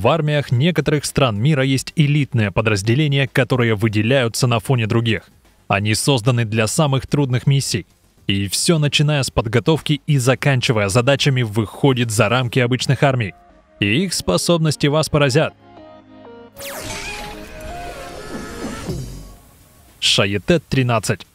В армиях некоторых стран мира есть элитные подразделения, которые выделяются на фоне других. Они созданы для самых трудных миссий. И все, начиная с подготовки и заканчивая задачами, выходит за рамки обычных армий. И их способности вас поразят. Шаетет-13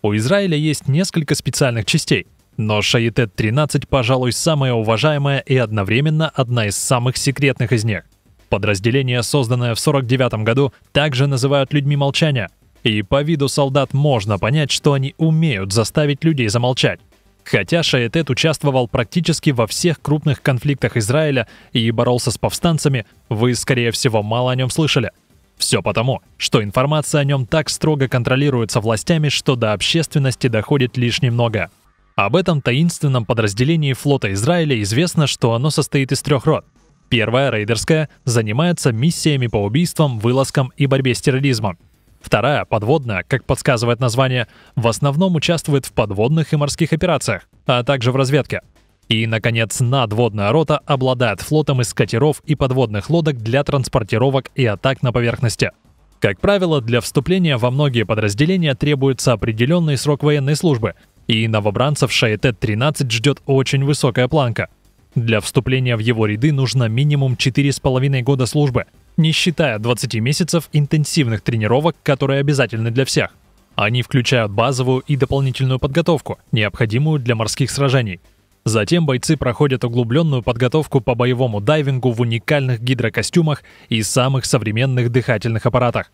У Израиля есть несколько специальных частей – но Шаитет-13, пожалуй, самая уважаемая и одновременно одна из самых секретных из них. Подразделение, созданное в 49 году, также называют людьми молчания. И по виду солдат можно понять, что они умеют заставить людей замолчать. Хотя Шаэтет участвовал практически во всех крупных конфликтах Израиля и боролся с повстанцами, вы, скорее всего, мало о нем слышали. Все потому, что информация о нем так строго контролируется властями, что до общественности доходит лишь немного – об этом таинственном подразделении флота Израиля известно, что оно состоит из трех рот. Первая, рейдерская, занимается миссиями по убийствам, вылазкам и борьбе с терроризмом. Вторая, подводная, как подсказывает название, в основном участвует в подводных и морских операциях, а также в разведке. И, наконец, надводная рота обладает флотом из катеров и подводных лодок для транспортировок и атак на поверхности. Как правило, для вступления во многие подразделения требуется определенный срок военной службы, и новобранцев Шаэтет-13 ждет очень высокая планка. Для вступления в его ряды нужно минимум 4,5 года службы, не считая 20 месяцев интенсивных тренировок, которые обязательны для всех. Они включают базовую и дополнительную подготовку, необходимую для морских сражений. Затем бойцы проходят углубленную подготовку по боевому дайвингу в уникальных гидрокостюмах и самых современных дыхательных аппаратах.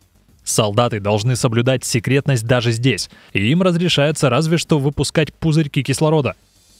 Солдаты должны соблюдать секретность даже здесь, и им разрешается разве что выпускать пузырьки кислорода.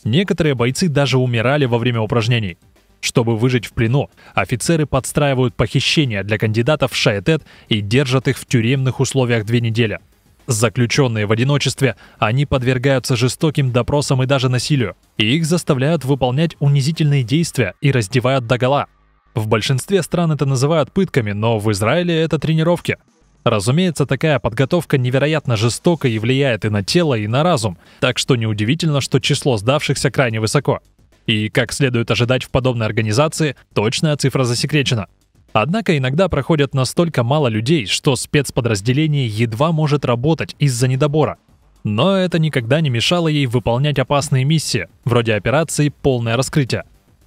Некоторые бойцы даже умирали во время упражнений. Чтобы выжить в плену, офицеры подстраивают похищения для кандидатов в шаэтет и держат их в тюремных условиях две недели. Заключенные в одиночестве, они подвергаются жестоким допросам и даже насилию, и их заставляют выполнять унизительные действия и раздевают догола. В большинстве стран это называют пытками, но в Израиле это тренировки – Разумеется, такая подготовка невероятно жестоко и влияет и на тело, и на разум, так что неудивительно, что число сдавшихся крайне высоко. И, как следует ожидать в подобной организации, точная цифра засекречена. Однако иногда проходят настолько мало людей, что спецподразделение едва может работать из-за недобора. Но это никогда не мешало ей выполнять опасные миссии, вроде операции «Полное раскрытие»,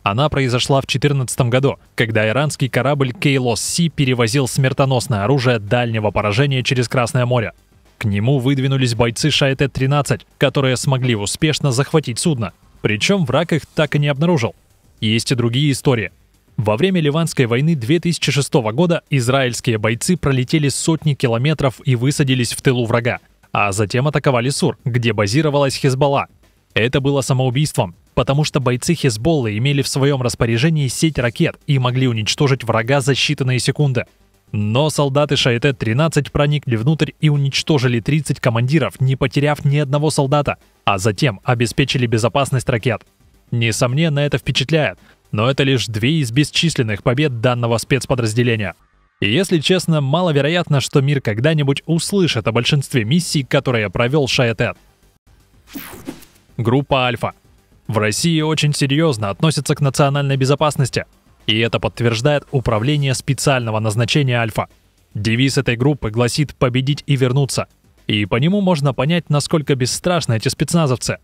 она произошла в 2014 году, когда иранский корабль «Кейлос-Си» перевозил смертоносное оружие дальнего поражения через Красное море. К нему выдвинулись бойцы Шайтет-13, которые смогли успешно захватить судно. Причем враг их так и не обнаружил. Есть и другие истории. Во время Ливанской войны 2006 года израильские бойцы пролетели сотни километров и высадились в тылу врага, а затем атаковали Сур, где базировалась Хизбалла. Это было самоубийством, потому что бойцы Хизболлы имели в своем распоряжении сеть ракет и могли уничтожить врага за считанные секунды. Но солдаты Шаэте-13 проникли внутрь и уничтожили 30 командиров, не потеряв ни одного солдата, а затем обеспечили безопасность ракет. Несомненно, это впечатляет, но это лишь две из бесчисленных побед данного спецподразделения. И если честно, маловероятно, что мир когда-нибудь услышит о большинстве миссий, которые провел Шаэтет. Группа Альфа в России очень серьезно относятся к национальной безопасности, и это подтверждает Управление специального назначения «Альфа». Девиз этой группы гласит «победить и вернуться», и по нему можно понять, насколько бесстрашны эти спецназовцы.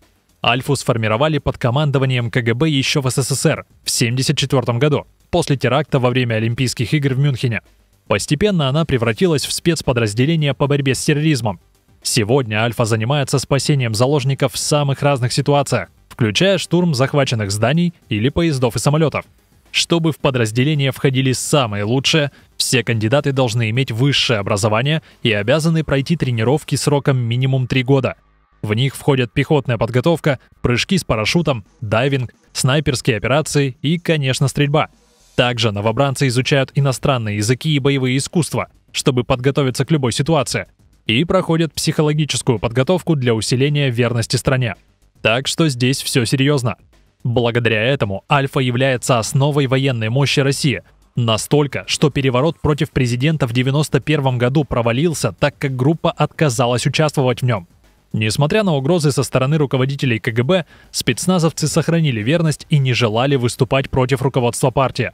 «Альфу» сформировали под командованием КГБ еще в СССР в 1974 году, после теракта во время Олимпийских игр в Мюнхене. Постепенно она превратилась в спецподразделение по борьбе с терроризмом. Сегодня «Альфа» занимается спасением заложников в самых разных ситуациях, включая штурм захваченных зданий или поездов и самолетов. Чтобы в подразделение входили самые лучшие, все кандидаты должны иметь высшее образование и обязаны пройти тренировки сроком минимум 3 года. В них входят пехотная подготовка, прыжки с парашютом, дайвинг, снайперские операции и, конечно, стрельба. Также новобранцы изучают иностранные языки и боевые искусства, чтобы подготовиться к любой ситуации, и проходят психологическую подготовку для усиления верности стране. Так что здесь все серьезно. Благодаря этому Альфа является основой военной мощи России. Настолько, что переворот против президента в 1991 году провалился, так как группа отказалась участвовать в нем. Несмотря на угрозы со стороны руководителей КГБ, спецназовцы сохранили верность и не желали выступать против руководства партии.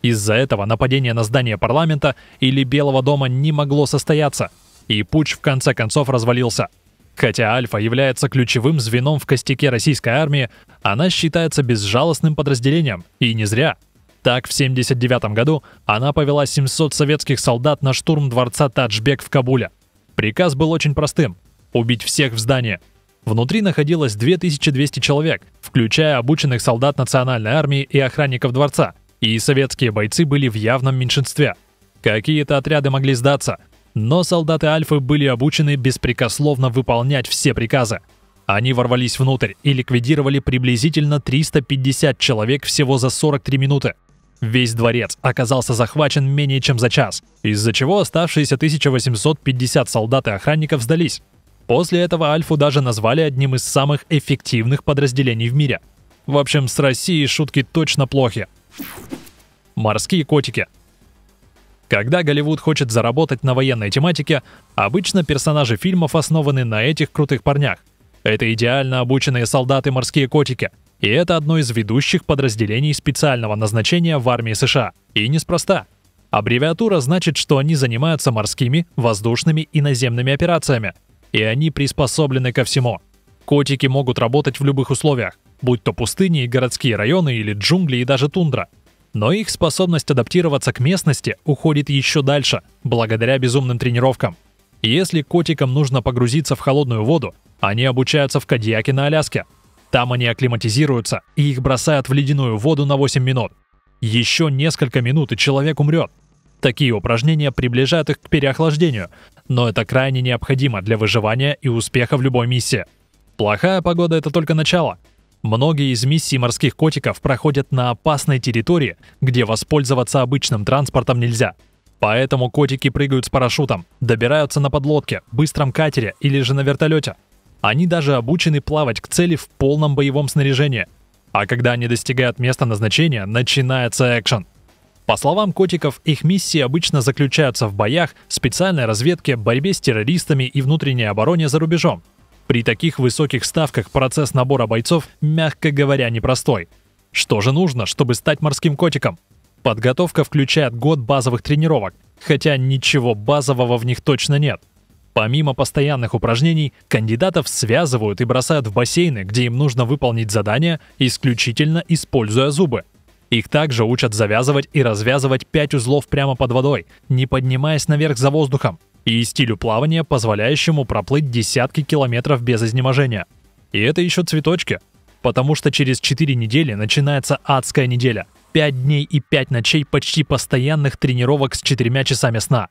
Из-за этого нападение на здание парламента или Белого дома не могло состояться, и путч в конце концов развалился – Хотя Альфа является ключевым звеном в костяке российской армии, она считается безжалостным подразделением, и не зря. Так, в 1979 году она повела 700 советских солдат на штурм дворца Таджбек в Кабуле. Приказ был очень простым – убить всех в здании. Внутри находилось 2200 человек, включая обученных солдат национальной армии и охранников дворца, и советские бойцы были в явном меньшинстве. Какие-то отряды могли сдаться, но солдаты Альфы были обучены беспрекословно выполнять все приказы. Они ворвались внутрь и ликвидировали приблизительно 350 человек всего за 43 минуты. Весь дворец оказался захвачен менее чем за час, из-за чего оставшиеся 1850 солдат и охранников сдались. После этого Альфу даже назвали одним из самых эффективных подразделений в мире. В общем, с Россией шутки точно плохи. Морские котики – когда Голливуд хочет заработать на военной тематике, обычно персонажи фильмов основаны на этих крутых парнях. Это идеально обученные солдаты-морские котики, и это одно из ведущих подразделений специального назначения в армии США. И неспроста. Аббревиатура значит, что они занимаются морскими, воздушными и наземными операциями, и они приспособлены ко всему. Котики могут работать в любых условиях, будь то пустыни и городские районы или джунгли и даже тундра – но их способность адаптироваться к местности уходит еще дальше, благодаря безумным тренировкам. Если котикам нужно погрузиться в холодную воду, они обучаются в Кадьяке на Аляске. Там они акклиматизируются, и их бросают в ледяную воду на 8 минут. Еще несколько минут, и человек умрет. Такие упражнения приближают их к переохлаждению, но это крайне необходимо для выживания и успеха в любой миссии. Плохая погода — это только начало — Многие из миссий морских котиков проходят на опасной территории, где воспользоваться обычным транспортом нельзя. Поэтому котики прыгают с парашютом, добираются на подлодке, быстром катере или же на вертолете. Они даже обучены плавать к цели в полном боевом снаряжении. А когда они достигают места назначения, начинается экшен. По словам котиков, их миссии обычно заключаются в боях, специальной разведке, борьбе с террористами и внутренней обороне за рубежом – при таких высоких ставках процесс набора бойцов, мягко говоря, непростой. Что же нужно, чтобы стать морским котиком? Подготовка включает год базовых тренировок, хотя ничего базового в них точно нет. Помимо постоянных упражнений, кандидатов связывают и бросают в бассейны, где им нужно выполнить задания, исключительно используя зубы. Их также учат завязывать и развязывать 5 узлов прямо под водой, не поднимаясь наверх за воздухом и стилю плавания, позволяющему проплыть десятки километров без изнеможения. И это еще цветочки, потому что через 4 недели начинается адская неделя. 5 дней и 5 ночей почти постоянных тренировок с 4 часами сна.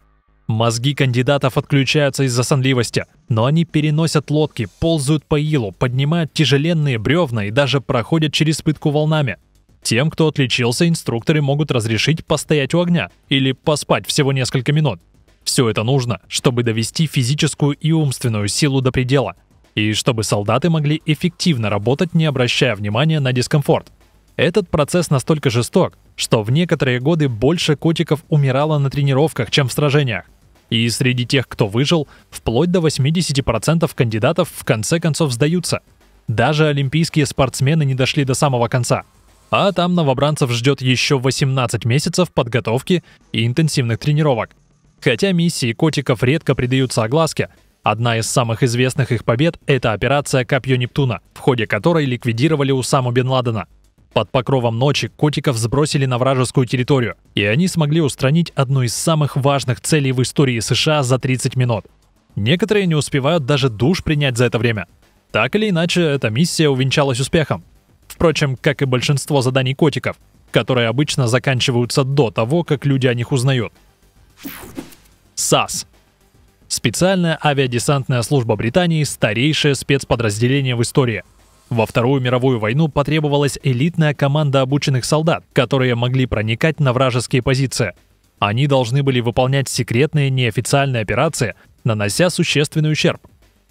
Мозги кандидатов отключаются из-за сонливости, но они переносят лодки, ползают по илу, поднимают тяжеленные бревна и даже проходят через пытку волнами. Тем, кто отличился, инструкторы могут разрешить постоять у огня или поспать всего несколько минут. Все это нужно, чтобы довести физическую и умственную силу до предела, и чтобы солдаты могли эффективно работать, не обращая внимания на дискомфорт. Этот процесс настолько жесток, что в некоторые годы больше котиков умирало на тренировках, чем в сражениях. И среди тех, кто выжил, вплоть до 80% кандидатов в конце концов сдаются. Даже олимпийские спортсмены не дошли до самого конца. А там новобранцев ждет еще 18 месяцев подготовки и интенсивных тренировок – Хотя миссии котиков редко придаются огласке, Одна из самых известных их побед – это операция «Копье Нептуна», в ходе которой ликвидировали Усаму Бен Ладена. Под покровом ночи котиков сбросили на вражескую территорию, и они смогли устранить одну из самых важных целей в истории США за 30 минут. Некоторые не успевают даже душ принять за это время. Так или иначе, эта миссия увенчалась успехом. Впрочем, как и большинство заданий котиков, которые обычно заканчиваются до того, как люди о них узнают. САС. Специальная авиадесантная служба Британии – старейшее спецподразделение в истории. Во Вторую мировую войну потребовалась элитная команда обученных солдат, которые могли проникать на вражеские позиции. Они должны были выполнять секретные неофициальные операции, нанося существенный ущерб.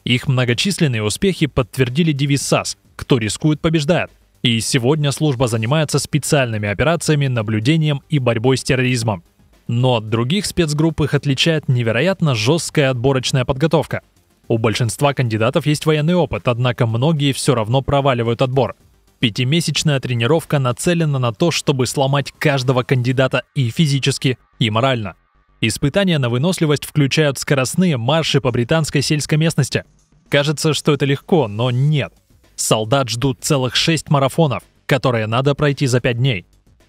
Их многочисленные успехи подтвердили девиз САС «Кто рискует, побеждает». И сегодня служба занимается специальными операциями, наблюдением и борьбой с терроризмом – но от других спецгрупп их отличает невероятно жесткая отборочная подготовка. У большинства кандидатов есть военный опыт, однако многие все равно проваливают отбор. Пятимесячная тренировка нацелена на то, чтобы сломать каждого кандидата и физически, и морально. Испытания на выносливость включают скоростные марши по британской сельской местности. Кажется, что это легко, но нет. Солдат ждут целых шесть марафонов, которые надо пройти за пять дней.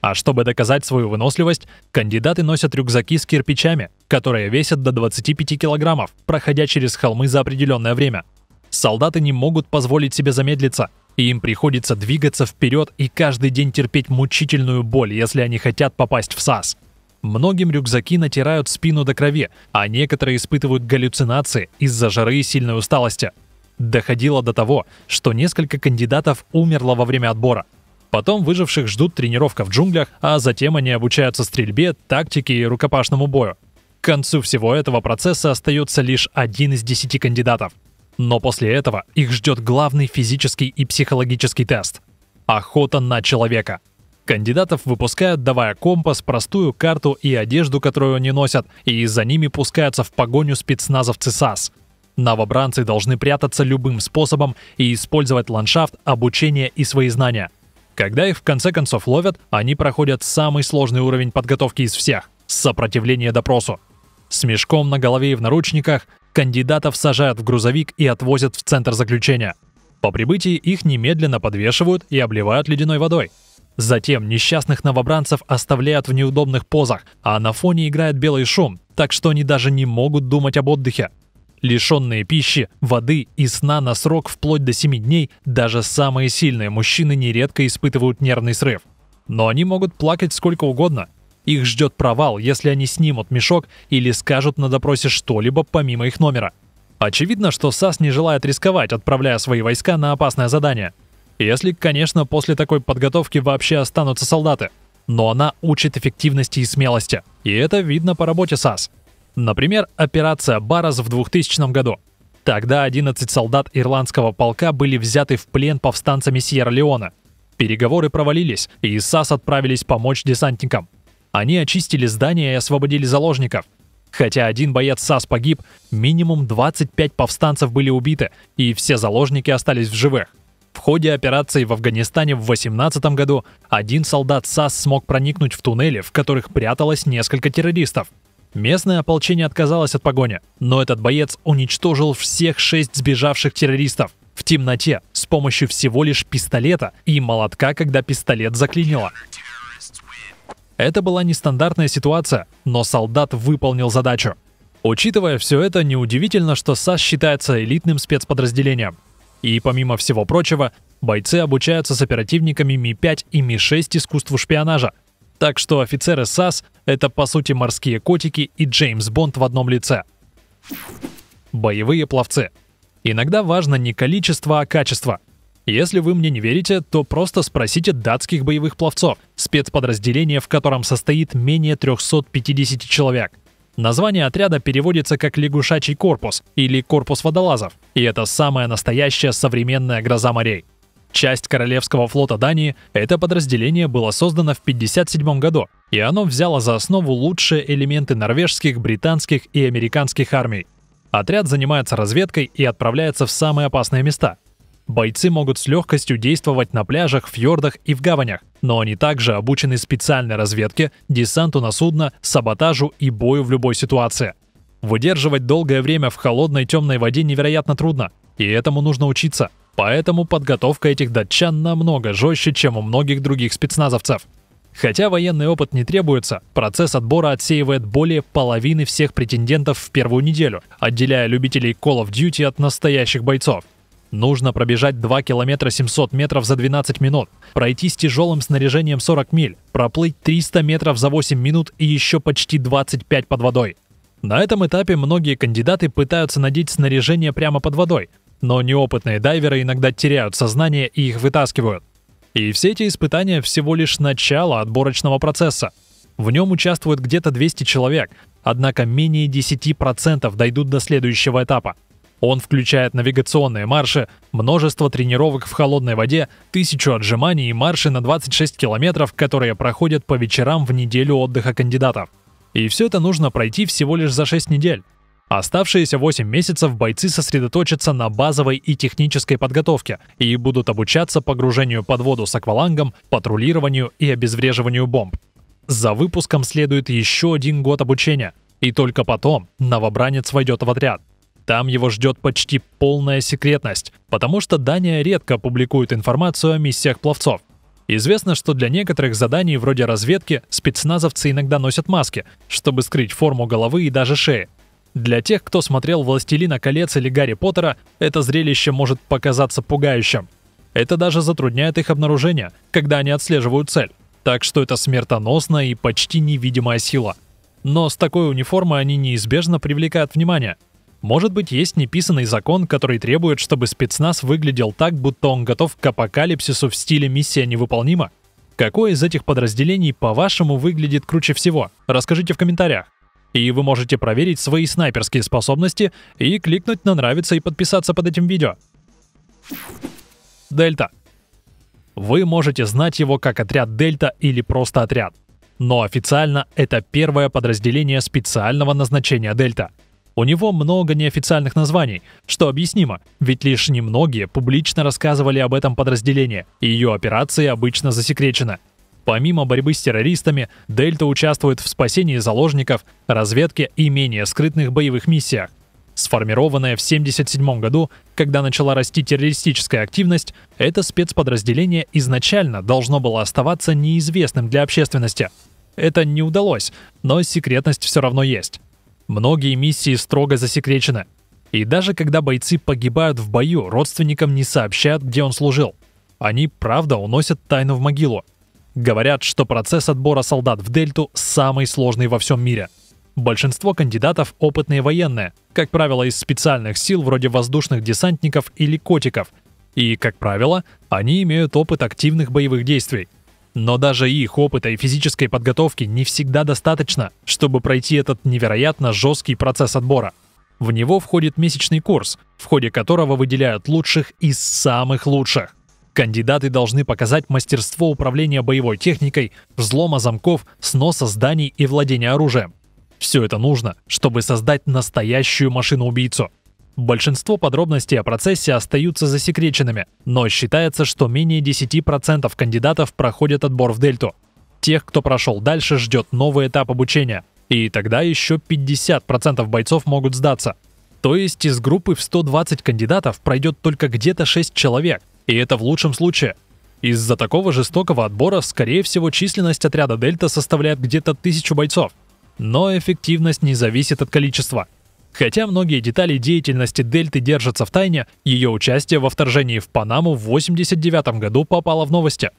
А чтобы доказать свою выносливость, кандидаты носят рюкзаки с кирпичами, которые весят до 25 килограммов, проходя через холмы за определенное время. Солдаты не могут позволить себе замедлиться, и им приходится двигаться вперед и каждый день терпеть мучительную боль, если они хотят попасть в САС. Многим рюкзаки натирают спину до крови, а некоторые испытывают галлюцинации из-за жары и сильной усталости. Доходило до того, что несколько кандидатов умерло во время отбора – Потом выживших ждут тренировка в джунглях, а затем они обучаются стрельбе, тактике и рукопашному бою. К концу всего этого процесса остается лишь один из десяти кандидатов. Но после этого их ждет главный физический и психологический тест – охота на человека. Кандидатов выпускают, давая компас, простую карту и одежду, которую они носят, и за ними пускаются в погоню спецназовцы САС. Новобранцы должны прятаться любым способом и использовать ландшафт, обучение и свои знания – когда их в конце концов ловят, они проходят самый сложный уровень подготовки из всех – сопротивление допросу. С мешком на голове и в наручниках кандидатов сажают в грузовик и отвозят в центр заключения. По прибытии их немедленно подвешивают и обливают ледяной водой. Затем несчастных новобранцев оставляют в неудобных позах, а на фоне играет белый шум, так что они даже не могут думать об отдыхе. Лишенные пищи, воды и сна на срок вплоть до 7 дней, даже самые сильные мужчины нередко испытывают нервный срыв. Но они могут плакать сколько угодно. Их ждет провал, если они снимут мешок или скажут на допросе что-либо помимо их номера. Очевидно, что САС не желает рисковать, отправляя свои войска на опасное задание. Если, конечно, после такой подготовки вообще останутся солдаты. Но она учит эффективности и смелости. И это видно по работе САС. Например, операция Барас в 2000 году. Тогда 11 солдат ирландского полка были взяты в плен повстанцами Сьерра-Леона. Переговоры провалились, и САС отправились помочь десантникам. Они очистили здание и освободили заложников. Хотя один боец САС погиб, минимум 25 повстанцев были убиты, и все заложники остались в живых. В ходе операции в Афганистане в 2018 году один солдат САС смог проникнуть в туннели, в которых пряталось несколько террористов. Местное ополчение отказалось от погони, но этот боец уничтожил всех шесть сбежавших террористов в темноте с помощью всего лишь пистолета и молотка, когда пистолет заклинило. Это была нестандартная ситуация, но солдат выполнил задачу. Учитывая все это, неудивительно, что САС считается элитным спецподразделением. И помимо всего прочего, бойцы обучаются с оперативниками Ми-5 и Ми-6 искусству шпионажа – так что офицеры САС — это по сути морские котики и Джеймс Бонд в одном лице. Боевые пловцы. Иногда важно не количество, а качество. Если вы мне не верите, то просто спросите датских боевых пловцов, спецподразделение, в котором состоит менее 350 человек. Название отряда переводится как «лягушачий корпус» или «корпус водолазов», и это самая настоящая современная гроза морей. Часть Королевского флота Дании, это подразделение было создано в 1957 году, и оно взяло за основу лучшие элементы норвежских, британских и американских армий. Отряд занимается разведкой и отправляется в самые опасные места. Бойцы могут с легкостью действовать на пляжах, фьордах и в гаванях, но они также обучены специальной разведке, десанту на судно, саботажу и бою в любой ситуации. Выдерживать долгое время в холодной темной воде невероятно трудно, и этому нужно учиться – Поэтому подготовка этих датчан намного жестче, чем у многих других спецназовцев. Хотя военный опыт не требуется, процесс отбора отсеивает более половины всех претендентов в первую неделю, отделяя любителей Call of Duty от настоящих бойцов. Нужно пробежать 2 километра 700 метров за 12 минут, пройти с тяжелым снаряжением 40 миль, проплыть 300 метров за 8 минут и еще почти 25 под водой. На этом этапе многие кандидаты пытаются надеть снаряжение прямо под водой, но неопытные дайверы иногда теряют сознание и их вытаскивают. И все эти испытания всего лишь начало отборочного процесса. В нем участвует где-то 200 человек, однако менее 10% дойдут до следующего этапа. Он включает навигационные марши, множество тренировок в холодной воде, тысячу отжиманий и марши на 26 километров, которые проходят по вечерам в неделю отдыха кандидатов. И все это нужно пройти всего лишь за 6 недель. Оставшиеся 8 месяцев бойцы сосредоточатся на базовой и технической подготовке и будут обучаться погружению под воду с аквалангом, патрулированию и обезвреживанию бомб. За выпуском следует еще один год обучения, и только потом новобранец войдет в отряд. Там его ждет почти полная секретность, потому что Дания редко публикует информацию о миссиях пловцов. Известно, что для некоторых заданий вроде разведки спецназовцы иногда носят маски, чтобы скрыть форму головы и даже шеи. Для тех, кто смотрел «Властелина колец» или «Гарри Поттера», это зрелище может показаться пугающим. Это даже затрудняет их обнаружение, когда они отслеживают цель. Так что это смертоносная и почти невидимая сила. Но с такой униформой они неизбежно привлекают внимание. Может быть, есть неписанный закон, который требует, чтобы спецназ выглядел так, будто он готов к апокалипсису в стиле «Миссия невыполнима»? Какое из этих подразделений, по-вашему, выглядит круче всего? Расскажите в комментариях и вы можете проверить свои снайперские способности и кликнуть на «Нравится» и подписаться под этим видео. Дельта. Вы можете знать его как отряд Дельта или просто отряд. Но официально это первое подразделение специального назначения Дельта. У него много неофициальных названий, что объяснимо, ведь лишь немногие публично рассказывали об этом подразделении, и ее операции обычно засекречены. Помимо борьбы с террористами, Дельта участвует в спасении заложников, разведке и менее скрытных боевых миссиях. Сформированная в 1977 году, когда начала расти террористическая активность, это спецподразделение изначально должно было оставаться неизвестным для общественности. Это не удалось, но секретность все равно есть. Многие миссии строго засекречены. И даже когда бойцы погибают в бою, родственникам не сообщают, где он служил. Они, правда, уносят тайну в могилу – Говорят, что процесс отбора солдат в Дельту самый сложный во всем мире. Большинство кандидатов – опытные военные, как правило, из специальных сил вроде воздушных десантников или котиков. И, как правило, они имеют опыт активных боевых действий. Но даже их опыта и физической подготовки не всегда достаточно, чтобы пройти этот невероятно жесткий процесс отбора. В него входит месячный курс, в ходе которого выделяют лучших из самых лучших. Кандидаты должны показать мастерство управления боевой техникой, взлома замков, сноса зданий и владения оружием. Все это нужно, чтобы создать настоящую машину-убийцу. Большинство подробностей о процессе остаются засекреченными, но считается, что менее 10% кандидатов проходят отбор в Дельту. Тех, кто прошел дальше, ждет новый этап обучения. И тогда еще 50% бойцов могут сдаться. То есть из группы в 120 кандидатов пройдет только где-то 6 человек – и это в лучшем случае. Из-за такого жестокого отбора, скорее всего, численность отряда Дельта составляет где-то тысячу бойцов. Но эффективность не зависит от количества. Хотя многие детали деятельности Дельты держатся в тайне, ее участие во вторжении в Панаму в 1989 году попало в новости.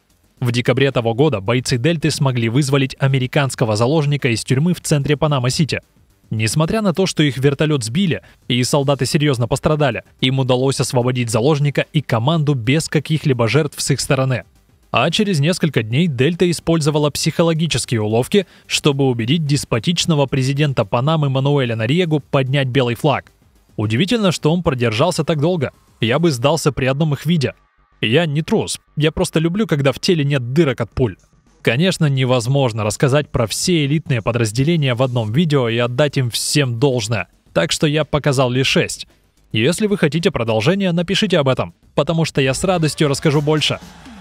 В декабре того года бойцы Дельты смогли вызволить американского заложника из тюрьмы в центре Панама-Сити – Несмотря на то, что их вертолет сбили, и солдаты серьезно пострадали, им удалось освободить заложника и команду без каких-либо жертв с их стороны. А через несколько дней Дельта использовала психологические уловки, чтобы убедить деспотичного президента Панамы Мануэля Нарегу поднять белый флаг. Удивительно, что он продержался так долго. Я бы сдался при одном их виде. Я не трус, я просто люблю, когда в теле нет дырок от пуль. Конечно, невозможно рассказать про все элитные подразделения в одном видео и отдать им всем должное, так что я показал лишь 6. Если вы хотите продолжения, напишите об этом, потому что я с радостью расскажу больше.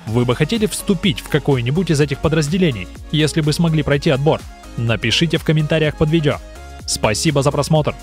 Вы бы хотели вступить в какое-нибудь из этих подразделений, если бы смогли пройти отбор? Напишите в комментариях под видео. Спасибо за просмотр!